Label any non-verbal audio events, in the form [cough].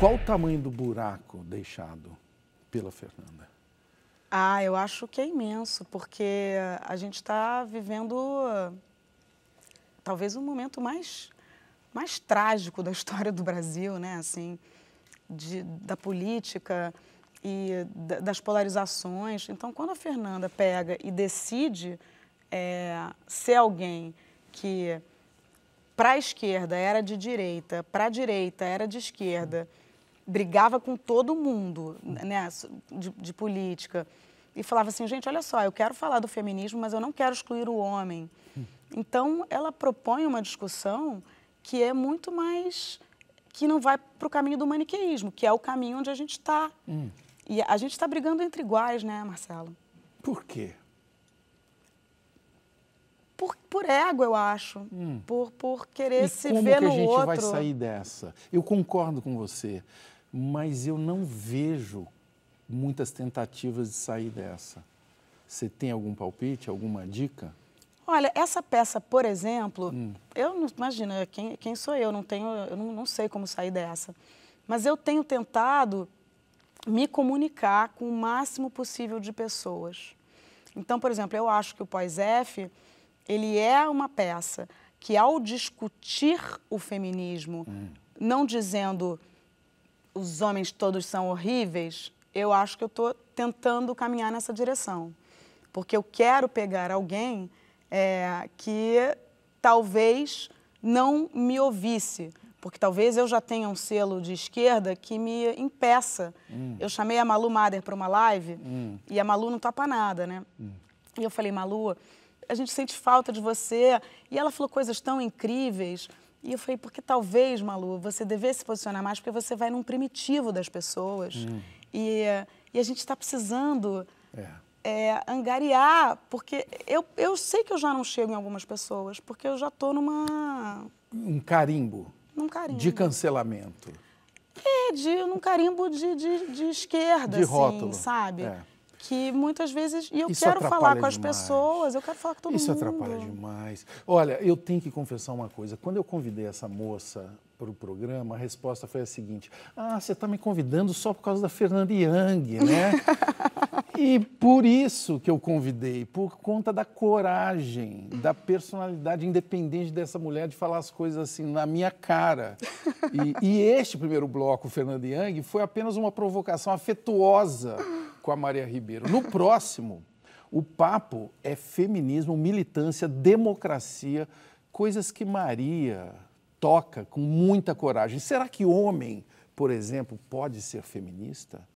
Qual o tamanho do buraco deixado pela Fernanda? Ah, eu acho que é imenso, porque a gente está vivendo talvez o um momento mais, mais trágico da [laughs] história do Brasil, né? Assim, de, da política e das polarizações. Então, quando a Fernanda pega e decide é, ser alguém que para a esquerda era de direita, para a direita era de esquerda brigava com todo mundo né, de, de política e falava assim, gente, olha só, eu quero falar do feminismo, mas eu não quero excluir o homem. Então, ela propõe uma discussão que é muito mais que não vai para o caminho do maniqueísmo, que é o caminho onde a gente está. Hum. E a gente está brigando entre iguais, né, Marcelo? Por quê? Por, por ego, eu acho. Hum. Por, por querer e se ver no outro. Como que a gente outro. vai sair dessa? Eu concordo com você mas eu não vejo muitas tentativas de sair dessa. Você tem algum palpite, alguma dica? Olha, essa peça, por exemplo, hum. eu não imagina quem, quem sou eu, não tenho, eu não, não sei como sair dessa. Mas eu tenho tentado me comunicar com o máximo possível de pessoas. Então, por exemplo, eu acho que o Pós-F, ele é uma peça que ao discutir o feminismo, hum. não dizendo os homens todos são horríveis, eu acho que eu estou tentando caminhar nessa direção. Porque eu quero pegar alguém é, que talvez não me ouvisse, porque talvez eu já tenha um selo de esquerda que me impeça. Hum. Eu chamei a Malu Mader para uma live hum. e a Malu não topa nada, né? Hum. E eu falei, Malu, a gente sente falta de você. E ela falou coisas tão incríveis. E eu falei, porque talvez, Malu, você devesse se posicionar mais, porque você vai num primitivo das pessoas. Hum. E, e a gente está precisando é. É, angariar, porque eu, eu sei que eu já não chego em algumas pessoas, porque eu já estou numa. Um carimbo. Num carimbo. De cancelamento. É, de, num carimbo de, de, de esquerda, de assim, rótulo. sabe? É que muitas vezes. E eu Isso quero falar com as demais. pessoas, eu quero falar com todo Isso mundo. Isso atrapalha demais. Olha, eu tenho que confessar uma coisa. Quando eu convidei essa moça para o programa, a resposta foi a seguinte: Ah, você está me convidando só por causa da Fernanda Young, né? [laughs] e por isso que eu convidei, por conta da coragem, da personalidade independente dessa mulher de falar as coisas assim na minha cara. E, e este primeiro bloco, Fernanda Young, foi apenas uma provocação afetuosa com a Maria Ribeiro. No próximo, o papo é feminismo, militância, democracia, coisas que Maria toca com muita coragem. Será que homem, por exemplo, pode ser feminista?